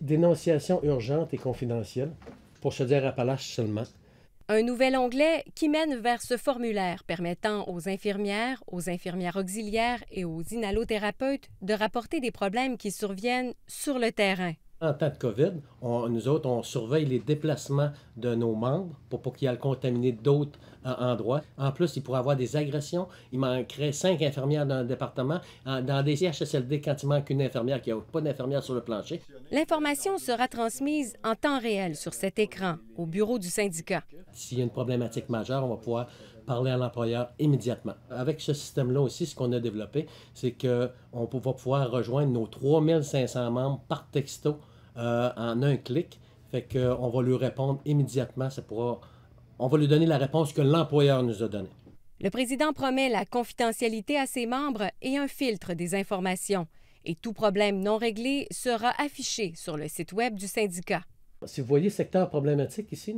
dénonciation urgente et confidentielle pour se dire Appalaches seulement. Un nouvel onglet qui mène vers ce formulaire permettant aux infirmières, aux infirmières auxiliaires et aux inhalothérapeutes de rapporter des problèmes qui surviennent sur le terrain. En temps de COVID, nous autres, on surveille les déplacements de nos membres pour pas qu'ils aillent contaminer d'autres en, plus, il pourrait avoir des agressions. Il manquerait cinq infirmières dans le département. dans des CHSLD, quand il manque une infirmière, qu'il n'y a pas d'infirmière sur le plancher. L'information sera transmise en temps réel sur cet écran au bureau du syndicat. S'il y a une problématique majeure, on va pouvoir parler à l'employeur immédiatement. Avec ce système-là aussi, ce qu'on a développé, c'est qu'on va pouvoir rejoindre nos 3500 membres par texto euh, en un clic. Fait qu'on va lui répondre immédiatement. Ça pourra on va lui donner la réponse que l'employeur nous a donnée. Le président promet la confidentialité à ses membres et un filtre des informations. Et tout problème non réglé sera affiché sur le site Web du syndicat. Si vous voyez secteur problématique ici,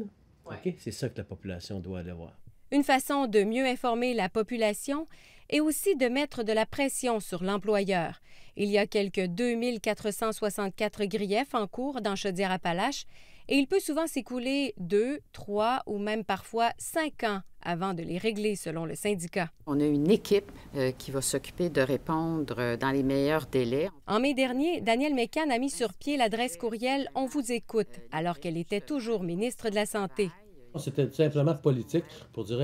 c'est ça que la population doit avoir. Une façon de mieux informer la population est aussi de mettre de la pression sur l'employeur. Il y a quelques 2464 griefs en cours dans Chaudière-Appalaches et il peut souvent s'écouler deux, trois ou même parfois cinq ans avant de les régler, selon le syndicat. On a une équipe euh, qui va s'occuper de répondre euh, dans les meilleurs délais. En mai dernier, Daniel Mécan a mis sur pied l'adresse courriel On vous écoute, alors qu'elle était toujours ministre de la Santé. C'était simplement politique pour dire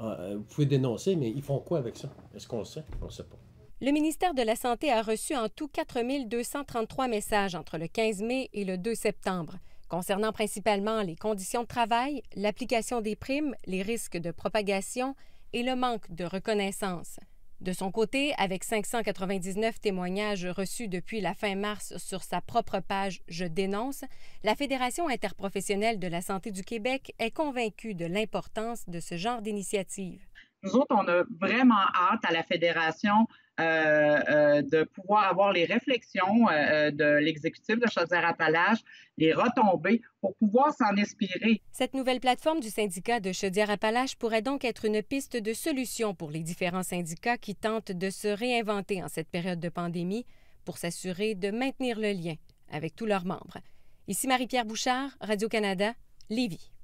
euh, vous pouvez dénoncer, mais ils font quoi avec ça? Est-ce qu'on sait? On ne sait pas. Le ministère de la Santé a reçu en tout 4233 messages entre le 15 mai et le 2 septembre concernant principalement les conditions de travail, l'application des primes, les risques de propagation et le manque de reconnaissance. De son côté, avec 599 témoignages reçus depuis la fin mars sur sa propre page Je dénonce, la Fédération interprofessionnelle de la santé du Québec est convaincue de l'importance de ce genre d'initiative. Nous autres, on a vraiment hâte à la Fédération euh, euh, de pouvoir avoir les réflexions euh, de l'exécutif de Chaudière-Appalaches, les retombées, pour pouvoir s'en inspirer. Cette nouvelle plateforme du syndicat de Chaudière-Appalaches pourrait donc être une piste de solution pour les différents syndicats qui tentent de se réinventer en cette période de pandémie pour s'assurer de maintenir le lien avec tous leurs membres. Ici Marie-Pierre Bouchard, Radio-Canada, Lévis.